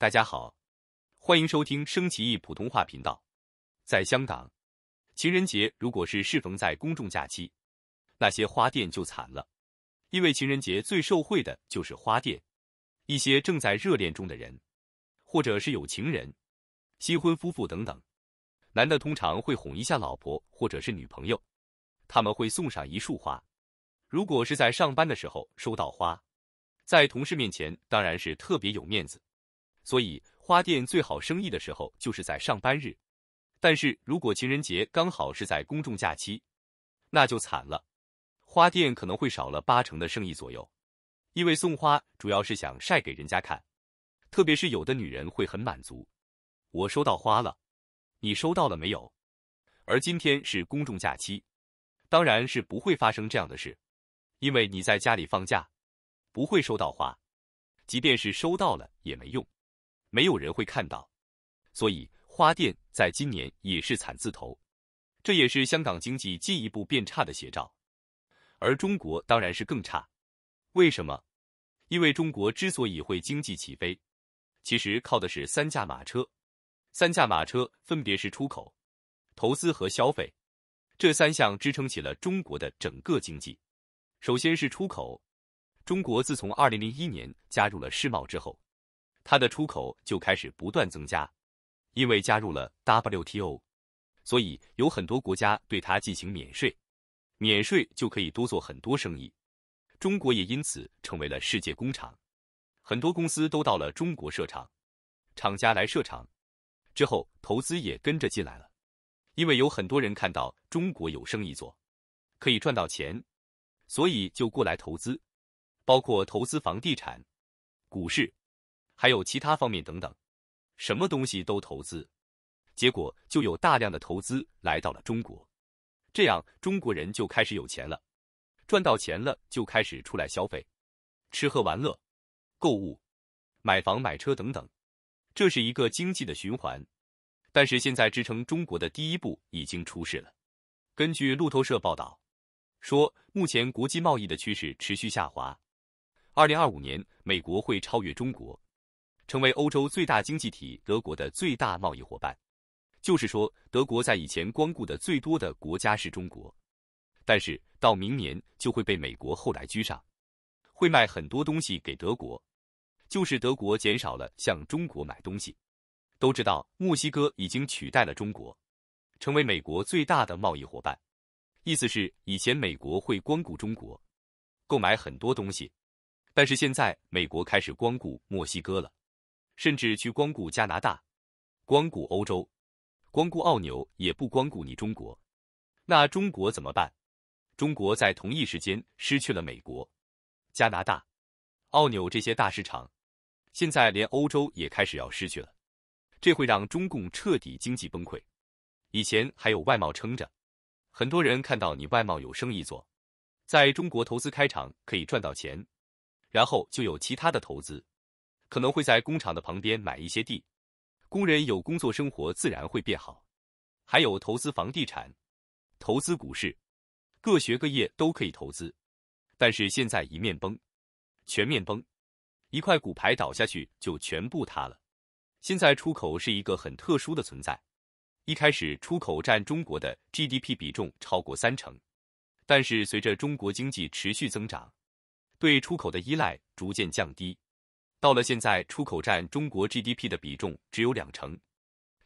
大家好，欢迎收听升旗义普通话频道。在香港，情人节如果是适逢在公众假期，那些花店就惨了，因为情人节最受惠的就是花店。一些正在热恋中的人，或者是有情人、新婚夫妇等等，男的通常会哄一下老婆或者是女朋友，他们会送上一束花。如果是在上班的时候收到花，在同事面前当然是特别有面子。所以花店最好生意的时候就是在上班日，但是如果情人节刚好是在公众假期，那就惨了，花店可能会少了八成的生意左右，因为送花主要是想晒给人家看，特别是有的女人会很满足，我收到花了，你收到了没有？而今天是公众假期，当然是不会发生这样的事，因为你在家里放假，不会收到花，即便是收到了也没用。没有人会看到，所以花店在今年也是惨字头，这也是香港经济进一步变差的写照。而中国当然是更差，为什么？因为中国之所以会经济起飞，其实靠的是三驾马车，三驾马车分别是出口、投资和消费，这三项支撑起了中国的整个经济。首先是出口，中国自从二零零一年加入了世贸之后。它的出口就开始不断增加，因为加入了 WTO，所以有很多国家对它进行免税，免税就可以多做很多生意。中国也因此成为了世界工厂，很多公司都到了中国设厂，厂家来设厂之后，投资也跟着进来了。因为有很多人看到中国有生意做，可以赚到钱，所以就过来投资，包括投资房地产、股市。还有其他方面等等，什么东西都投资，结果就有大量的投资来到了中国，这样中国人就开始有钱了，赚到钱了就开始出来消费，吃喝玩乐、购物、买房买车等等，这是一个经济的循环。但是现在支撑中国的第一步已经出事了。根据路透社报道，说目前国际贸易的趋势持续下滑，二零二五年美国会超越中国。成为欧洲最大经济体德国的最大贸易伙伴，就是说，德国在以前光顾的最多的国家是中国，但是到明年就会被美国后来居上，会卖很多东西给德国，就是德国减少了向中国买东西。都知道，墨西哥已经取代了中国，成为美国最大的贸易伙伴。意思是，以前美国会光顾中国，购买很多东西，但是现在美国开始光顾墨西哥了。甚至去光顾加拿大、光顾欧洲、光顾澳纽，也不光顾你中国。那中国怎么办？中国在同一时间失去了美国、加拿大、澳纽这些大市场，现在连欧洲也开始要失去了，这会让中共彻底经济崩溃。以前还有外贸撑着，很多人看到你外贸有生意做，在中国投资开厂可以赚到钱，然后就有其他的投资。可能会在工厂的旁边买一些地，工人有工作生活自然会变好。还有投资房地产、投资股市，各学各业都可以投资。但是现在一面崩，全面崩，一块骨牌倒下去就全部塌了。现在出口是一个很特殊的存在，一开始出口占中国的 GDP 比重超过三成，但是随着中国经济持续增长，对出口的依赖逐渐降低。到了现在，出口占中国 GDP 的比重只有两成，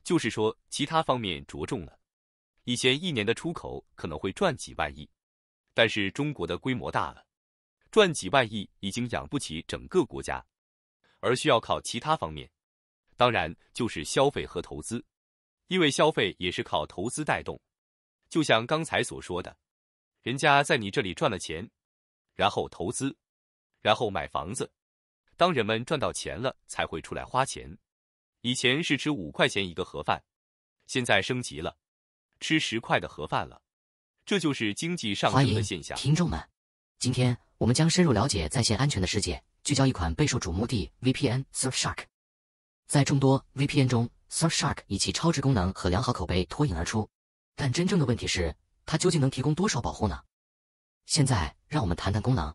就是说其他方面着重了。以前一年的出口可能会赚几万亿，但是中国的规模大了，赚几万亿已经养不起整个国家，而需要靠其他方面，当然就是消费和投资，因为消费也是靠投资带动。就像刚才所说的，人家在你这里赚了钱，然后投资，然后买房子。当人们赚到钱了，才会出来花钱。以前是吃五块钱一个盒饭，现在升级了，吃十块的盒饭了。这就是经济上升的现象。听众们，今天我们将深入了解在线安全的世界，聚焦一款备受瞩目的 VPN Surfshark。在众多 VPN 中，Surfshark 以其超值功能和良好口碑脱颖而出。但真正的问题是，它究竟能提供多少保护呢？现在，让我们谈谈功能。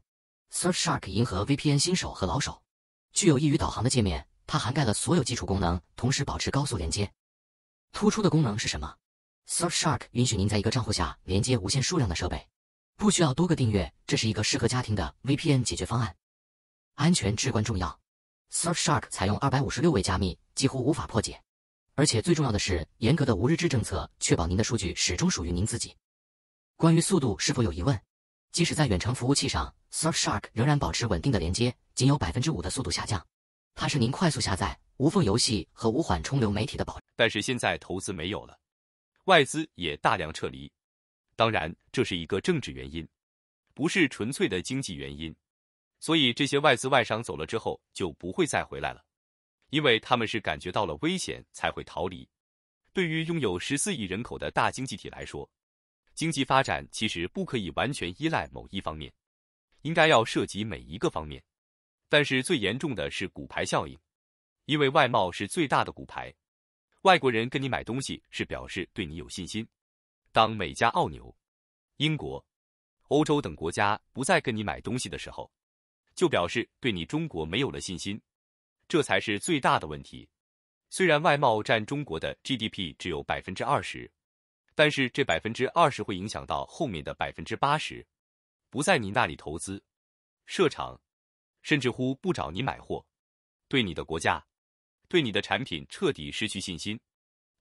Surfshark 迎合 VPN 新手和老手。具有易于导航的界面，它涵盖了所有基础功能，同时保持高速连接。突出的功能是什么？Surfshark 允许您在一个账户下连接无限数量的设备，不需要多个订阅，这是一个适合家庭的 VPN 解决方案。安全至关重要，Surfshark 采用256位加密，几乎无法破解。而且最重要的是，严格的无日志政策确保您的数据始终属于您自己。关于速度是否有疑问？即使在远程服务器上，Surfshark 仍然保持稳定的连接，仅有百分之五的速度下降。它是您快速下载、无缝游戏和无缓冲流媒体的保但是现在投资没有了，外资也大量撤离。当然，这是一个政治原因，不是纯粹的经济原因。所以这些外资外商走了之后，就不会再回来了，因为他们是感觉到了危险才会逃离。对于拥有十四亿人口的大经济体来说，经济发展其实不可以完全依赖某一方面，应该要涉及每一个方面。但是最严重的是骨牌效应，因为外贸是最大的骨牌。外国人跟你买东西是表示对你有信心，当美加澳纽、英国、欧洲等国家不再跟你买东西的时候，就表示对你中国没有了信心，这才是最大的问题。虽然外贸占中国的 GDP 只有百分之二十。但是这百分之二十会影响到后面的百分之八十，不在你那里投资设厂，甚至乎不找你买货，对你的国家，对你的产品彻底失去信心。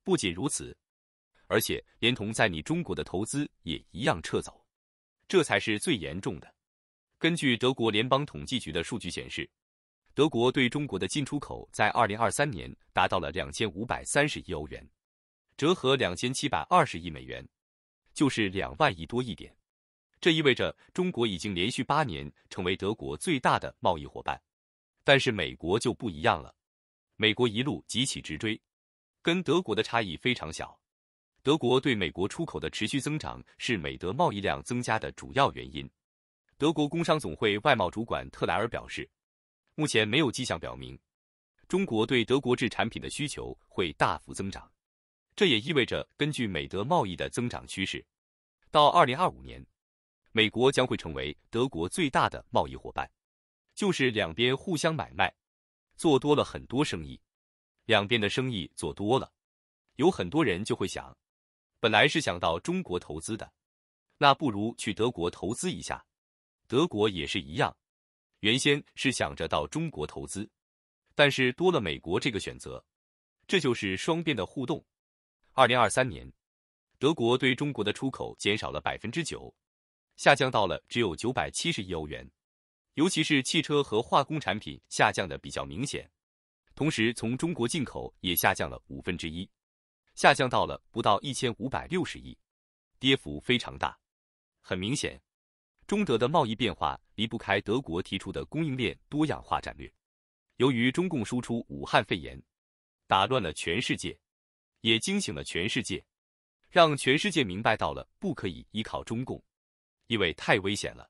不仅如此，而且连同在你中国的投资也一样撤走，这才是最严重的。根据德国联邦统计局的数据显示，德国对中国的进出口在二零二三年达到了两千五百三十亿欧元。折合两千七百二十亿美元，就是两万亿多一点。这意味着中国已经连续八年成为德国最大的贸易伙伴。但是美国就不一样了，美国一路急起直追，跟德国的差异非常小。德国对美国出口的持续增长是美德贸易量增加的主要原因。德国工商总会外贸主管特莱尔表示，目前没有迹象表明中国对德国制产品的需求会大幅增长。这也意味着，根据美德贸易的增长趋势，到二零二五年，美国将会成为德国最大的贸易伙伴。就是两边互相买卖，做多了很多生意，两边的生意做多了，有很多人就会想，本来是想到中国投资的，那不如去德国投资一下。德国也是一样，原先是想着到中国投资，但是多了美国这个选择，这就是双边的互动。二零二三年，德国对中国的出口减少了百分之九，下降到了只有九百七十亿欧元，尤其是汽车和化工产品下降的比较明显。同时，从中国进口也下降了五分之一，下降到了不到一千五百六十亿，跌幅非常大。很明显，中德的贸易变化离不开德国提出的供应链多样化战略。由于中共输出武汉肺炎，打乱了全世界。也惊醒了全世界，让全世界明白到了不可以依靠中共，因为太危险了，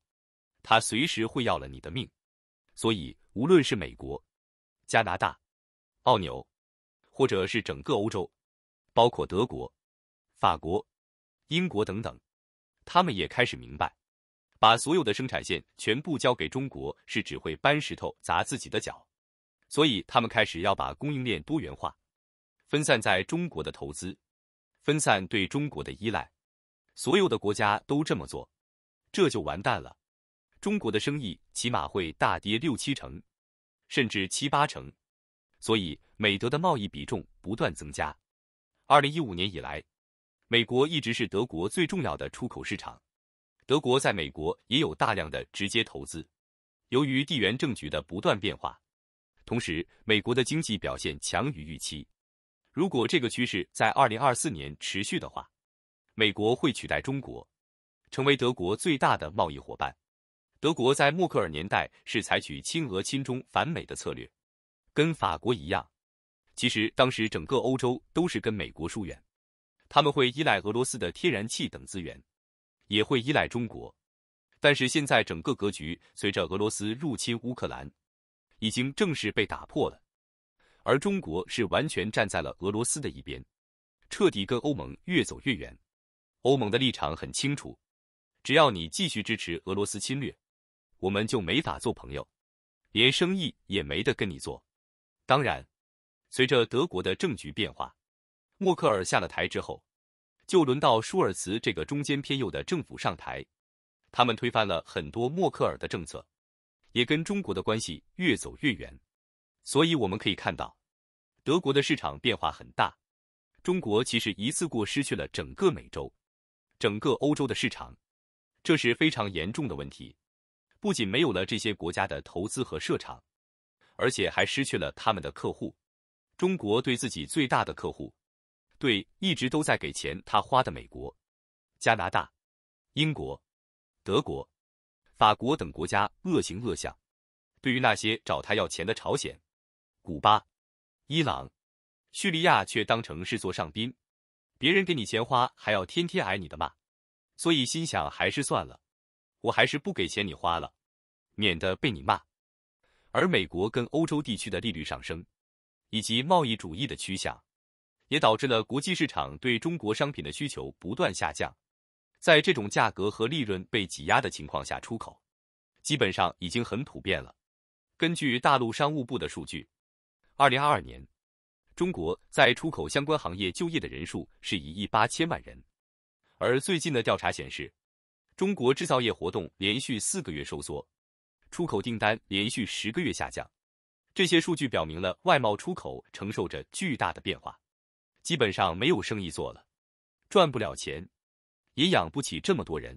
他随时会要了你的命。所以，无论是美国、加拿大、澳纽，或者是整个欧洲，包括德国、法国、英国等等，他们也开始明白，把所有的生产线全部交给中国是只会搬石头砸自己的脚。所以，他们开始要把供应链多元化。分散在中国的投资，分散对中国的依赖，所有的国家都这么做，这就完蛋了。中国的生意起码会大跌六七成，甚至七八成。所以，美德的贸易比重不断增加。二零一五年以来，美国一直是德国最重要的出口市场。德国在美国也有大量的直接投资。由于地缘政局的不断变化，同时美国的经济表现强于预期。如果这个趋势在二零二四年持续的话，美国会取代中国，成为德国最大的贸易伙伴。德国在默克尔年代是采取亲俄、亲中、反美的策略，跟法国一样。其实当时整个欧洲都是跟美国疏远，他们会依赖俄罗斯的天然气等资源，也会依赖中国。但是现在整个格局随着俄罗斯入侵乌克兰，已经正式被打破了。而中国是完全站在了俄罗斯的一边，彻底跟欧盟越走越远。欧盟的立场很清楚：只要你继续支持俄罗斯侵略，我们就没法做朋友，连生意也没得跟你做。当然，随着德国的政局变化，默克尔下了台之后，就轮到舒尔茨这个中间偏右的政府上台，他们推翻了很多默克尔的政策，也跟中国的关系越走越远。所以我们可以看到。德国的市场变化很大，中国其实一次过失去了整个美洲、整个欧洲的市场，这是非常严重的问题。不仅没有了这些国家的投资和设厂，而且还失去了他们的客户。中国对自己最大的客户，对一直都在给钱他花的美国、加拿大、英国、德国、法国等国家恶行恶相。对于那些找他要钱的朝鲜、古巴。伊朗、叙利亚却当成是座上宾，别人给你钱花还要天天挨你的骂，所以心想还是算了，我还是不给钱你花了，免得被你骂。而美国跟欧洲地区的利率上升，以及贸易主义的趋向，也导致了国际市场对中国商品的需求不断下降。在这种价格和利润被挤压的情况下，出口基本上已经很普遍了。根据大陆商务部的数据。二零二二年，中国在出口相关行业就业的人数是一亿八千万人，而最近的调查显示，中国制造业活动连续四个月收缩，出口订单连续十个月下降。这些数据表明了外贸出口承受着巨大的变化，基本上没有生意做了，赚不了钱，也养不起这么多人。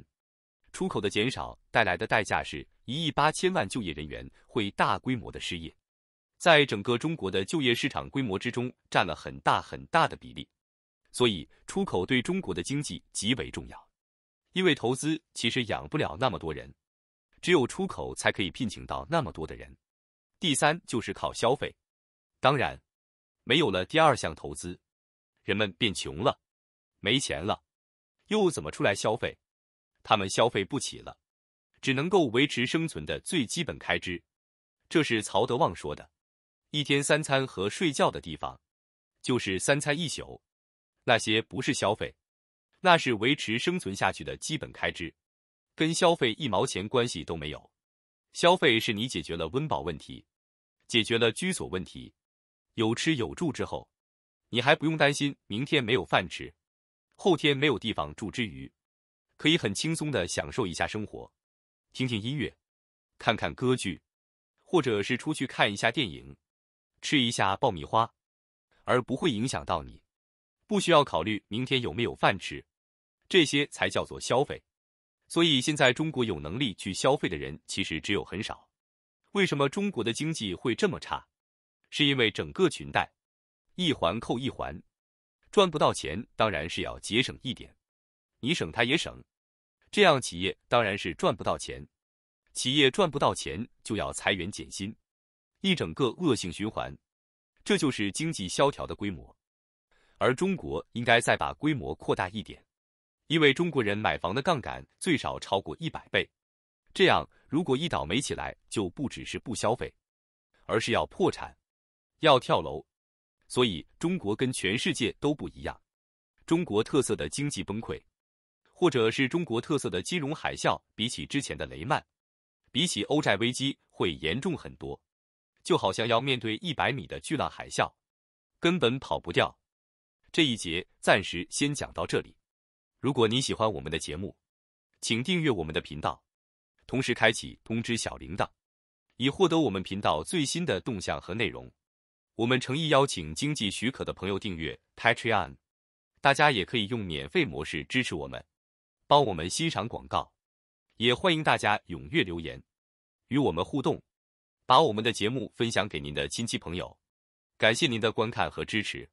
出口的减少带来的代价是一亿八千万就业人员会大规模的失业。在整个中国的就业市场规模之中占了很大很大的比例，所以出口对中国的经济极为重要。因为投资其实养不了那么多人，只有出口才可以聘请到那么多的人。第三就是靠消费，当然，没有了第二项投资，人们变穷了，没钱了，又怎么出来消费？他们消费不起了，只能够维持生存的最基本开支。这是曹德旺说的。一天三餐和睡觉的地方，就是三餐一宿。那些不是消费，那是维持生存下去的基本开支，跟消费一毛钱关系都没有。消费是你解决了温饱问题，解决了居所问题，有吃有住之后，你还不用担心明天没有饭吃，后天没有地方住之余，可以很轻松的享受一下生活，听听音乐，看看歌剧，或者是出去看一下电影。吃一下爆米花，而不会影响到你，不需要考虑明天有没有饭吃，这些才叫做消费。所以现在中国有能力去消费的人其实只有很少。为什么中国的经济会这么差？是因为整个裙带一环扣一环，赚不到钱，当然是要节省一点，你省他也省，这样企业当然是赚不到钱，企业赚不到钱就要裁员减薪。一整个恶性循环，这就是经济萧条的规模。而中国应该再把规模扩大一点，因为中国人买房的杠杆最少超过一百倍。这样，如果一倒霉起来，就不只是不消费，而是要破产、要跳楼。所以，中国跟全世界都不一样，中国特色的经济崩溃，或者是中国特色的金融海啸，比起之前的雷曼，比起欧债危机，会严重很多。就好像要面对一百米的巨浪海啸，根本跑不掉。这一节暂时先讲到这里。如果你喜欢我们的节目，请订阅我们的频道，同时开启通知小铃铛，以获得我们频道最新的动向和内容。我们诚意邀请经济许可的朋友订阅 Patreon，大家也可以用免费模式支持我们，帮我们欣赏广告。也欢迎大家踊跃留言，与我们互动。把我们的节目分享给您的亲戚朋友，感谢您的观看和支持，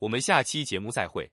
我们下期节目再会。